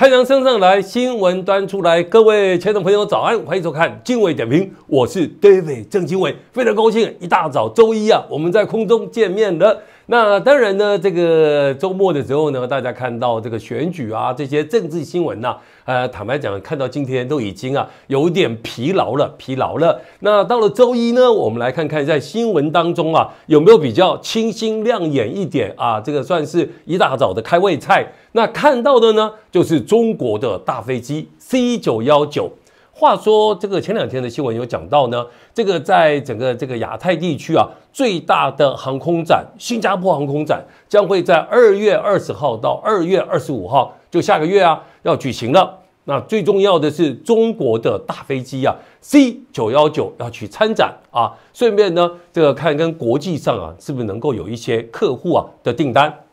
太阳升上来，新闻端出来，各位听众朋友早安，欢迎收看经纬点评，我是 David 郑经纬，非常高兴一大早周一啊，我们在空中见面了。那当然呢，这个周末的时候呢，大家看到这个选举啊，这些政治新闻啊，呃，坦白讲，看到今天都已经啊有点疲劳了，疲劳了。那到了周一呢，我们来看看在新闻当中啊，有没有比较清新亮眼一点啊，这个算是一大早的开胃菜。那看到的呢，就是中国的大飞机 C 九幺九。话说这个前两天的新闻有讲到呢，这个在整个这个亚太地区啊，最大的航空展——新加坡航空展，将会在二月二十号到二月二十五号，就下个月啊，要举行了。那最重要的是，中国的大飞机啊，C 九幺九要去参展啊，顺便呢，这个看跟国际上啊，是不是能够有一些客户啊的订单。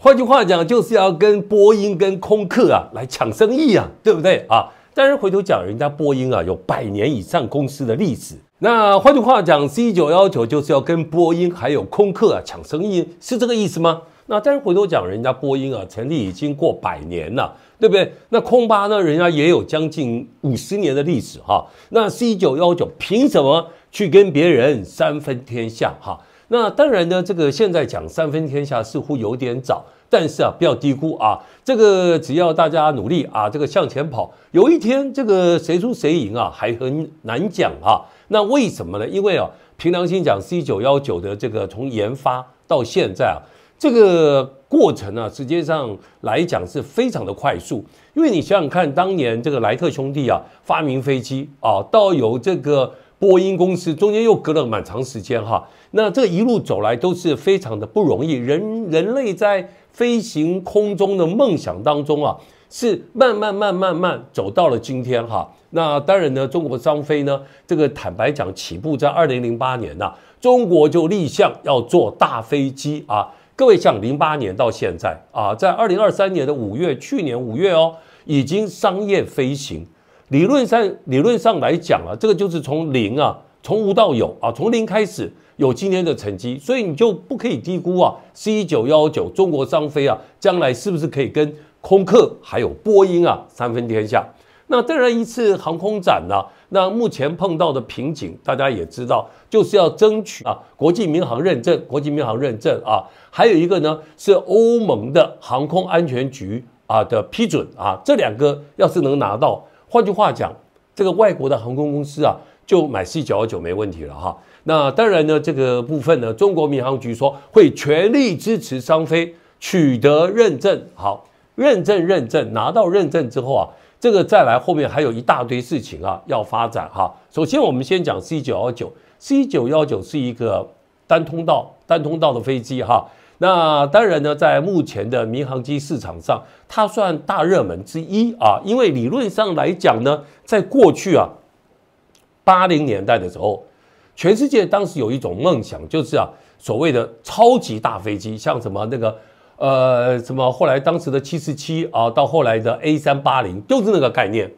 换句话讲，就是要跟波音、跟空客啊来抢生意啊，对不对啊？但是回头讲，人家波音啊有百年以上公司的历史。那换句话讲，C 九幺九就是要跟波音还有空客啊抢生意，是这个意思吗？那但是回头讲，人家波音啊成立已经过百年了，对不对？那空八呢，人家也有将近五十年的历史哈。那 C 九幺九凭什么去跟别人三分天下哈？那当然呢，这个现在讲三分天下似乎有点早，但是啊，不要低估啊，这个只要大家努力啊，这个向前跑，有一天这个谁输谁赢啊，还很难讲啊。那为什么呢？因为啊，平良心讲 C 九幺九的这个从研发到现在啊，这个过程啊，实际上来讲是非常的快速。因为你想想看，当年这个莱特兄弟啊发明飞机啊，到有这个。波音公司中间又隔了蛮长时间哈，那这一路走来都是非常的不容易。人人类在飞行空中的梦想当中啊，是慢慢慢慢慢走到了今天哈。那当然呢，中国商飞呢，这个坦白讲，起步在二零零八年呐，中国就立项要做大飞机啊。各位像零八年到现在啊，在二零二三年的五月，去年五月哦，已经商业飞行。理论上，理论上来讲啊，这个就是从零啊，从无到有啊，从零开始有今天的成绩，所以你就不可以低估啊。C 九幺九中国商飞啊，将来是不是可以跟空客还有波音啊三分天下？那再来一次航空展呢？那目前碰到的瓶颈，大家也知道，就是要争取啊国际民航认证，国际民航认证啊，还有一个呢是欧盟的航空安全局啊的批准啊，这两个要是能拿到。换句话讲，这个外国的航空公司啊，就买 C 九幺九没问题了哈。那当然呢，这个部分呢，中国民航局说会全力支持商飞取得认证。好，认证认证，拿到认证之后啊，这个再来后面还有一大堆事情啊要发展哈。首先我们先讲 C 九幺九，C 九幺九是一个单通道单通道的飞机哈。那当然呢，在目前的民航机市场上，它算大热门之一啊。因为理论上来讲呢，在过去啊，八零年代的时候，全世界当时有一种梦想，就是啊，所谓的超级大飞机，像什么那个呃，什么后来当时的七四七啊，到后来的 A 三八零，就是那个概念，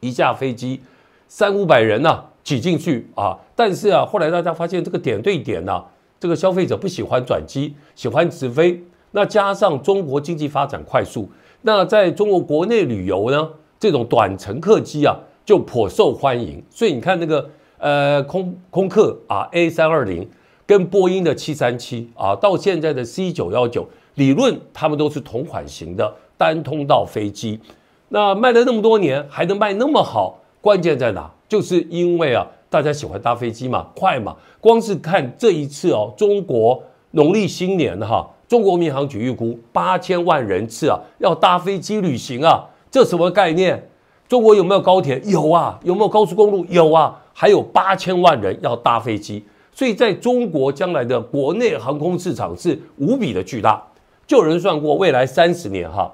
一架飞机三五百人呢挤进去啊。但是啊，后来大家发现这个点对点呢。这个消费者不喜欢转机，喜欢直飞。那加上中国经济发展快速，那在中国国内旅游呢，这种短程客机啊就颇受欢迎。所以你看那个呃，空空客啊 A 三二零跟波音的七三七啊，到现在的 C 九幺九，理论它们都是同款型的单通道飞机。那卖了那么多年，还能卖那么好，关键在哪？就是因为啊。大家喜欢搭飞机嘛？快嘛！光是看这一次哦，中国农历新年哈，中国民航局预估八千万人次啊，要搭飞机旅行啊，这什么概念？中国有没有高铁？有啊！有没有高速公路？有啊！还有八千万人要搭飞机，所以在中国将来的国内航空市场是无比的巨大。有人算过，未来三十年哈，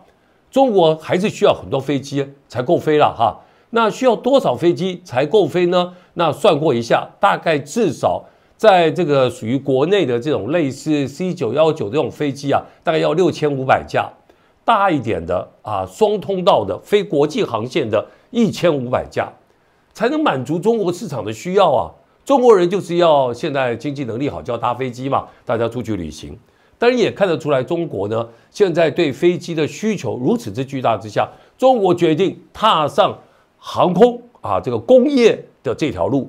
中国还是需要很多飞机才够飞了哈。那需要多少飞机才够飞呢？那算过一下，大概至少在这个属于国内的这种类似 C 九幺九这种飞机啊，大概要六千五百架；大一点的啊，双通道的飞国际航线的，一千五百架，才能满足中国市场的需要啊！中国人就是要现在经济能力好，就要搭飞机嘛，大家出去旅行。当然也看得出来，中国呢现在对飞机的需求如此之巨大之下，中国决定踏上。航空啊，这个工业的这条路，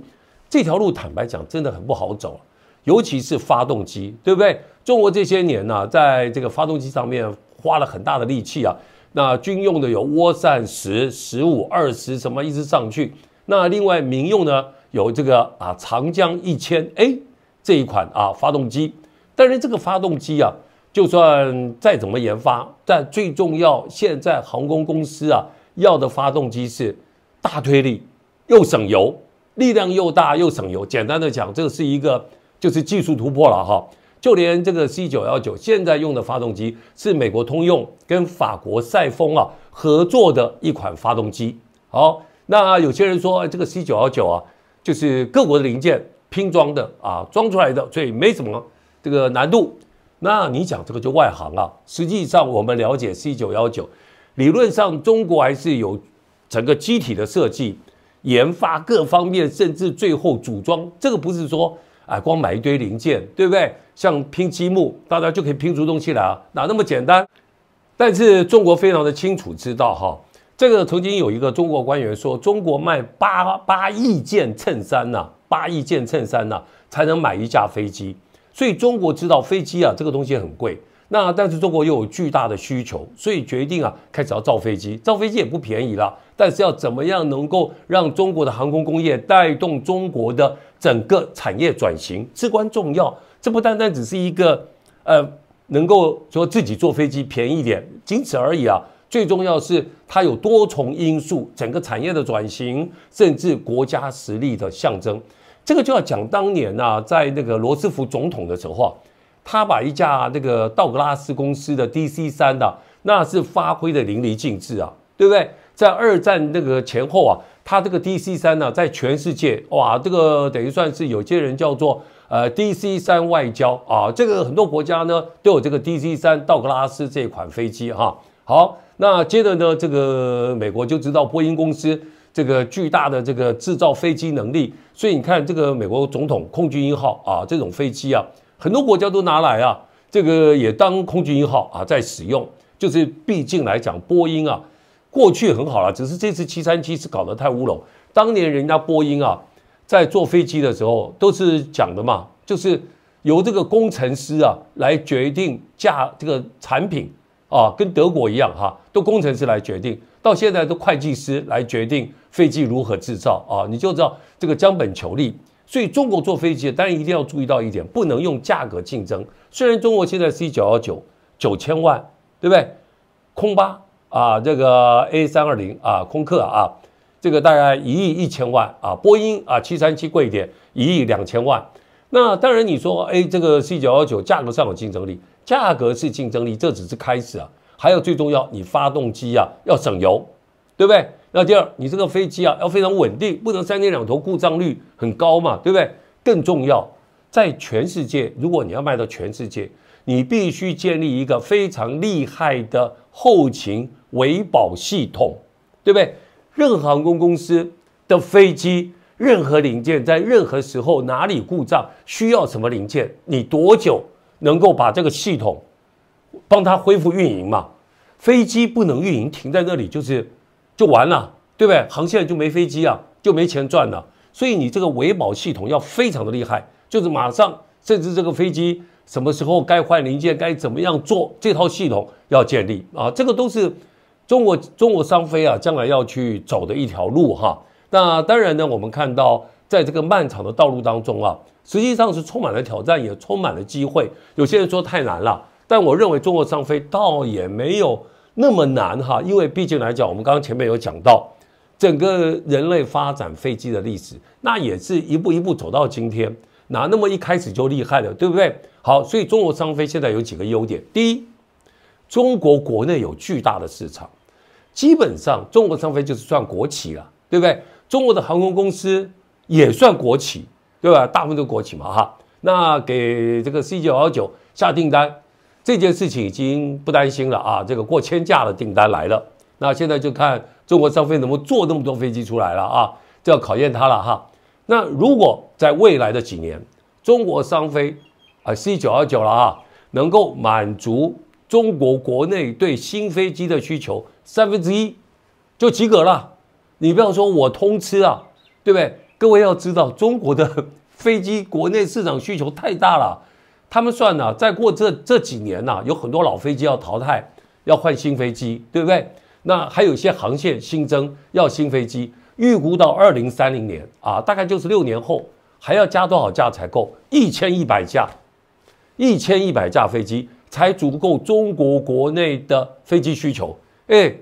这条路坦白讲真的很不好走，尤其是发动机，对不对？中国这些年呢，在这个发动机上面花了很大的力气啊。那军用的有涡扇十、十五、二十，什么一直上去。那另外民用呢，有这个啊，长江一千 A 这一款啊发动机。但是这个发动机啊，就算再怎么研发，但最重要，现在航空公司啊要的发动机是。大推力又省油，力量又大又省油。简单的讲，这是一个就是技术突破了哈。就连这个 C 九幺九现在用的发动机是美国通用跟法国赛峰啊合作的一款发动机。好，那有些人说这个 C 九幺九啊就是各国的零件拼装的啊装出来的，所以没什么这个难度。那你讲这个就外行啊。实际上我们了解 C 九幺九，理论上中国还是有。整个机体的设计、研发各方面，甚至最后组装，这个不是说啊，光买一堆零件，对不对？像拼积木，大家就可以拼出东西来啊，哪那么简单？但是中国非常的清楚知道哈，这个曾经有一个中国官员说，中国卖八八亿件衬衫呢，八亿件衬衫呢，才能买一架飞机，所以中国知道飞机啊，这个东西很贵。那但是中国又有巨大的需求，所以决定啊开始要造飞机。造飞机也不便宜了，但是要怎么样能够让中国的航空工业带动中国的整个产业转型至关重要。这不单单只是一个呃能够说自己坐飞机便宜点，仅此而已啊。最重要是它有多重因素，整个产业的转型，甚至国家实力的象征。这个就要讲当年啊，在那个罗斯福总统的时候。他把一架那个道格拉斯公司的 DC 三的，那是发挥的淋漓尽致啊，对不对？在二战那个前后啊，他这个 DC 三呢，在全世界哇，这个等于算是有些人叫做呃 DC 三外交啊，这个很多国家呢都有这个 DC 三道格拉斯这款飞机哈。好，那接着呢，这个美国就知道波音公司这个巨大的这个制造飞机能力，所以你看这个美国总统空军一号啊，这种飞机啊。很多国家都拿来啊，这个也当空军一号啊，在使用。就是毕竟来讲，波音啊，过去很好了，只是这次七三七是搞得太乌龙。当年人家波音啊，在坐飞机的时候都是讲的嘛，就是由这个工程师啊来决定架这个产品啊，跟德国一样哈，都工程师来决定。到现在都会计师来决定飞机如何制造啊，你就知道这个江本求利。所以中国坐飞机，当然一定要注意到一点，不能用价格竞争。虽然中国现在 C 九幺九九千万，对不对？空巴啊，这个 A 三二零啊，空客啊，这个大概一亿一千万啊，波音啊，七三七贵一点，一亿两千万。那当然你说，哎，这个 C 九幺九价格上有竞争力，价格是竞争力，这只是开始啊。还有最重要，你发动机啊要省油，对不对？那第二，你这个飞机啊，要非常稳定，不能三天两头故障率很高嘛，对不对？更重要，在全世界，如果你要卖到全世界，你必须建立一个非常厉害的后勤维保系统，对不对？任何航空公司的飞机，任何零件在任何时候哪里故障，需要什么零件，你多久能够把这个系统帮它恢复运营嘛？飞机不能运营，停在那里就是。就完了，对不对？航线就没飞机啊，就没钱赚了。所以你这个维保系统要非常的厉害，就是马上甚至这个飞机什么时候该换零件，该怎么样做这套系统要建立啊。这个都是中国中国商飞啊，将来要去走的一条路哈。那当然呢，我们看到在这个漫长的道路当中啊，实际上是充满了挑战，也充满了机会。有些人说太难了，但我认为中国商飞倒也没有。那么难哈，因为毕竟来讲，我们刚刚前面有讲到，整个人类发展飞机的历史，那也是一步一步走到今天，哪那么一开始就厉害了，对不对？好，所以中国商飞现在有几个优点，第一，中国国内有巨大的市场，基本上中国商飞就是算国企了，对不对？中国的航空公司也算国企，对吧？大部分都国企嘛哈，那给这个 C 九幺九下订单。这件事情已经不担心了啊，这个过千架的订单来了，那现在就看中国商飞能不能做那么多飞机出来了啊，就要考验它了哈。那如果在未来的几年，中国商飞啊 C 九二九了啊，能够满足中国国内对新飞机的需求三分之一，就及格了。你不要说我通吃啊，对不对？各位要知道，中国的飞机国内市场需求太大了。他们算呢，再过这这几年呢，有很多老飞机要淘汰，要换新飞机，对不对？那还有一些航线新增要新飞机，预估到二零三零年啊，大概就是六年后还要加多少架才够？一千一百架，一千一百架飞机才足够中国国内的飞机需求。哎，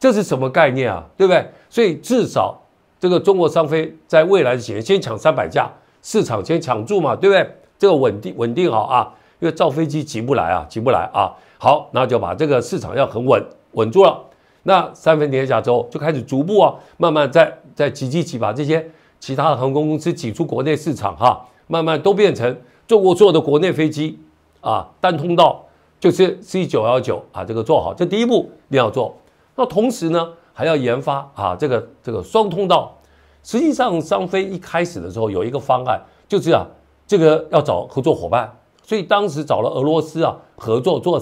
这是什么概念啊？对不对？所以至少这个中国商飞在未来几年先抢三百架，市场先抢住嘛，对不对？这个稳定稳定好啊，因为造飞机起不来啊，起不来啊。好，那就把这个市场要很稳稳住了。那三分天下之后，就开始逐步啊，慢慢在在挤挤挤，把这些其他的航空公司挤出国内市场哈。慢慢都变成中国做的国内飞机啊，单通道就是 C 九幺九啊，这个做好，这第一步一定要做。那同时呢，还要研发啊，这个这个双通道。实际上，商飞一开始的时候有一个方案，就是啊。这个要找合作伙伴，所以当时找了俄罗斯啊合作做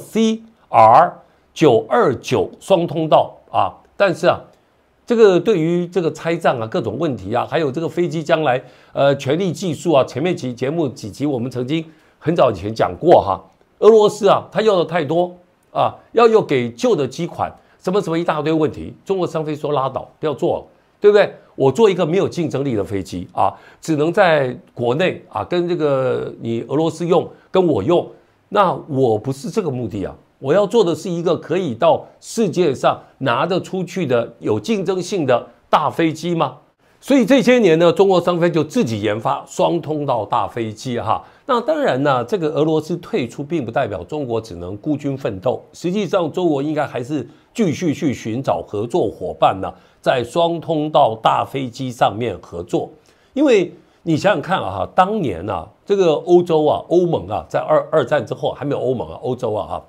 CR929 双通道啊，但是啊，这个对于这个拆账啊各种问题啊，还有这个飞机将来呃权力技术啊，前面几节目几集我们曾经很早以前讲过哈，俄罗斯啊他要的太多啊，要有给旧的机款什么什么一大堆问题，中国商飞说拉倒，不要做了。对不对？我做一个没有竞争力的飞机啊，只能在国内啊，跟这个你俄罗斯用，跟我用，那我不是这个目的啊。我要做的是一个可以到世界上拿得出去的有竞争性的大飞机吗？所以这些年呢，中国商飞就自己研发双通道大飞机哈。那当然呢，这个俄罗斯退出，并不代表中国只能孤军奋斗。实际上，中国应该还是继续去寻找合作伙伴呢。在双通道大飞机上面合作，因为你想想看啊，当年呢，这个欧洲啊，欧盟啊，在二二战之后还没有欧盟啊，欧洲啊哈，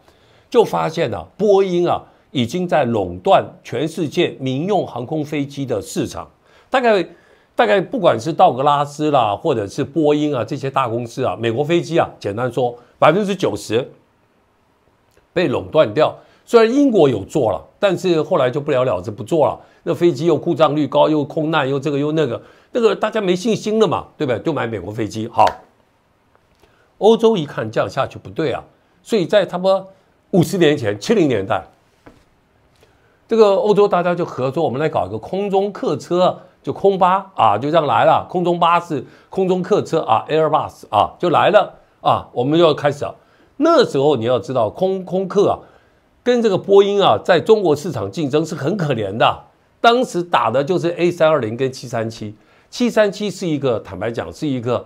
就发现啊，波音啊已经在垄断全世界民用航空飞机的市场，大概大概不管是道格拉斯啦，或者是波音啊这些大公司啊，美国飞机啊，简单说百分之九十被垄断掉。虽然英国有做了，但是后来就不了了之，不做了。那飞机又故障率高，又空难，又这个又那个，那个大家没信心了嘛，对不对？就买美国飞机。好，欧洲一看这样下去不对啊，所以在差不多五十年前七零年代，这个欧洲大家就合作，我们来搞一个空中客车，就空巴啊，就这样来了。空中巴士，空中客车啊，Airbus 啊，就来了啊，我们要开始。那时候你要知道，空空客啊。跟这个波音啊，在中国市场竞争是很可怜的。当时打的就是 A 三二零跟七三七，七三七是一个坦白讲是一个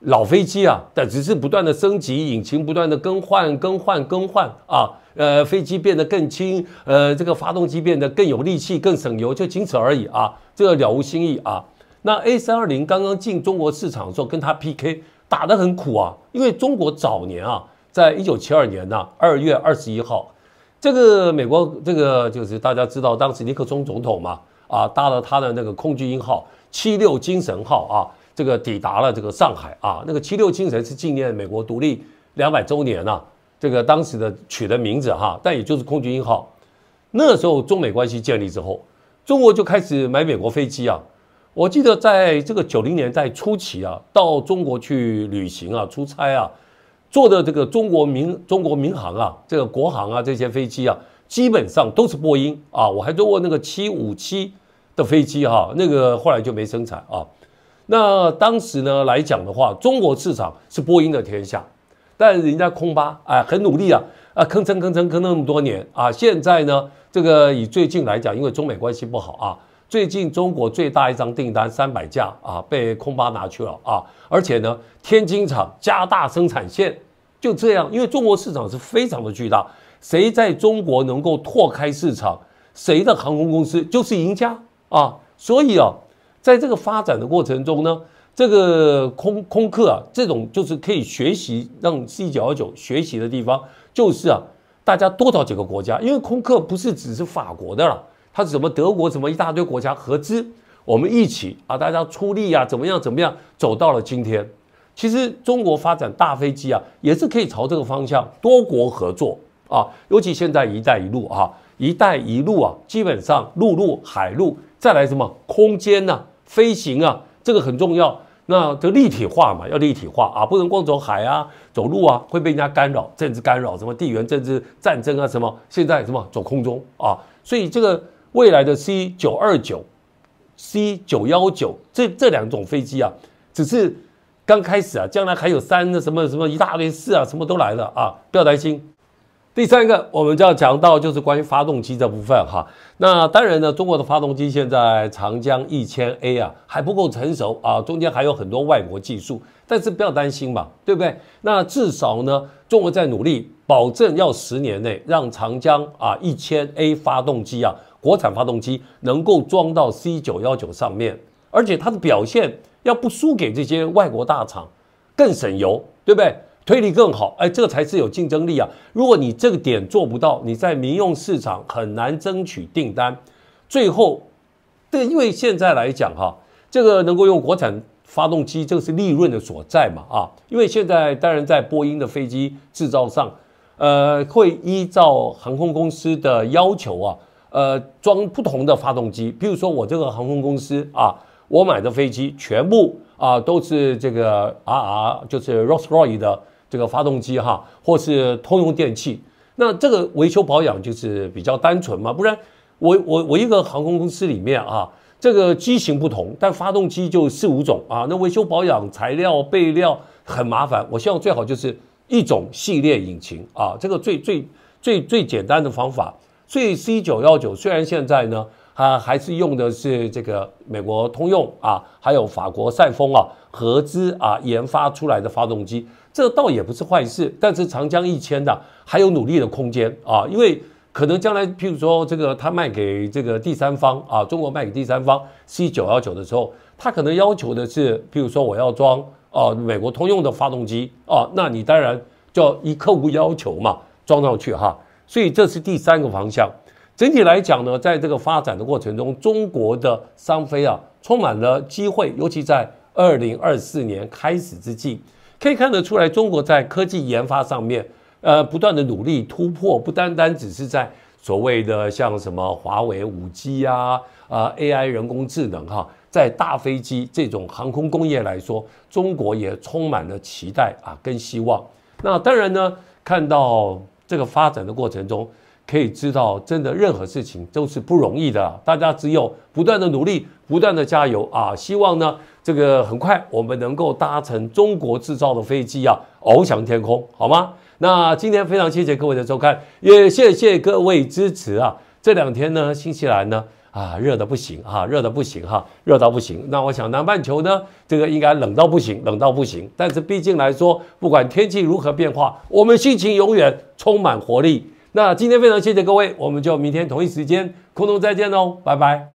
老飞机啊，但只是不断的升级引擎，不断的更换更换更换啊，呃，飞机变得更轻，呃，这个发动机变得更有力气、更省油，就仅此而已啊，这个了无新意啊。那 A 三二零刚刚进中国市场时候，跟他 PK 打得很苦啊，因为中国早年啊，在一九七二年呢，二月二十一号。这个美国这个就是大家知道，当时尼克松总统嘛，啊搭了他的那个空军一号七六精神号啊，这个抵达了这个上海啊，那个七六精神是纪念美国独立两百周年呐，这个当时的取的名字哈，但也就是空军一号。那时候中美关系建立之后，中国就开始买美国飞机啊。我记得在这个九零年代初期啊，到中国去旅行啊、出差啊。坐的这个中国民中国民航啊，这个国航啊，这些飞机啊，基本上都是波音啊。我还坐过那个七五七的飞机哈，那个后来就没生产啊。那当时呢来讲的话，中国市场是波音的天下，但人家空巴哎很努力啊，啊吭哧吭哧吭那么多年啊。现在呢，这个以最近来讲，因为中美关系不好啊，最近中国最大一张订单三百架啊被空巴拿去了啊，而且呢，天津厂加大生产线。就这样，因为中国市场是非常的巨大，谁在中国能够拓开市场，谁的航空公司就是赢家啊！所以啊，在这个发展的过程中呢，这个空空客啊，这种就是可以学习让 C 九幺九学习的地方，就是啊，大家多找几个国家，因为空客不是只是法国的了，它是什么德国什么一大堆国家合资，我们一起啊，大家出力啊，怎么样怎么样，走到了今天。其实中国发展大飞机啊，也是可以朝这个方向多国合作啊，尤其现在“一带一路”啊，“一带一路”啊，基本上陆路、海路，再来什么空间啊、飞行啊，这个很重要。那这立体化嘛，要立体化啊，不能光走海啊、走路啊，会被人家干扰，政治干扰，什么地缘政治战争啊，什么现在什么走空中啊，所以这个未来的 C 九二九、C 九幺九这这两种飞机啊，只是。刚开始啊，将来还有三的什么什么一大堆事啊，什么都来了啊，不要担心。第三个，我们就要讲到就是关于发动机这部分哈。那当然呢，中国的发动机现在长江一千 A 啊还不够成熟啊，中间还有很多外国技术，但是不要担心嘛，对不对？那至少呢，中国在努力保证要十年内让长江啊一千 A 发动机啊，国产发动机能够装到 C 九幺九上面，而且它的表现。要不输给这些外国大厂，更省油，对不对？推力更好，哎，这个才是有竞争力啊！如果你这个点做不到，你在民用市场很难争取订单。最后，对，因为现在来讲哈，这个能够用国产发动机，这个是利润的所在嘛啊！因为现在当然在波音的飞机制造上，呃，会依照航空公司的要求啊，呃，装不同的发动机，比如说我这个航空公司啊。我买的飞机全部啊都是这个 RR，就是 r o s s r o y 的这个发动机哈，或是通用电器。那这个维修保养就是比较单纯嘛，不然我我我一个航空公司里面啊，这个机型不同，但发动机就四五种啊，那维修保养材料备料很麻烦。我希望最好就是一种系列引擎啊，这个最最最最简单的方法。所以 C 九幺九虽然现在呢。他还是用的是这个美国通用啊，还有法国赛峰啊合资啊研发出来的发动机，这倒也不是坏事。但是长江一千的还有努力的空间啊，因为可能将来，譬如说这个他卖给这个第三方啊，中国卖给第三方 C 九幺九的时候，他可能要求的是，譬如说我要装啊美国通用的发动机啊，那你当然就要以客户要求嘛装上去哈。所以这是第三个方向。整体来讲呢，在这个发展的过程中，中国的商飞啊充满了机会，尤其在二零二四年开始之际，可以看得出来，中国在科技研发上面，呃，不断的努力突破，不单单只是在所谓的像什么华为五 G 呀、啊 AI 人工智能哈，在大飞机这种航空工业来说，中国也充满了期待啊跟希望。那当然呢，看到这个发展的过程中。可以知道，真的任何事情都是不容易的。大家只有不断的努力，不断的加油啊！希望呢，这个很快我们能够搭乘中国制造的飞机啊，翱翔天空，好吗？那今天非常谢谢各位的收看，也谢谢各位支持啊！这两天呢，新西兰呢啊，热的不行哈，热的不行哈，热到不行。那我想南半球呢，这个应该冷到不行，冷到不行。但是毕竟来说，不管天气如何变化，我们心情永远充满活力。那今天非常谢谢各位，我们就明天同一时间空中再见喽，拜拜。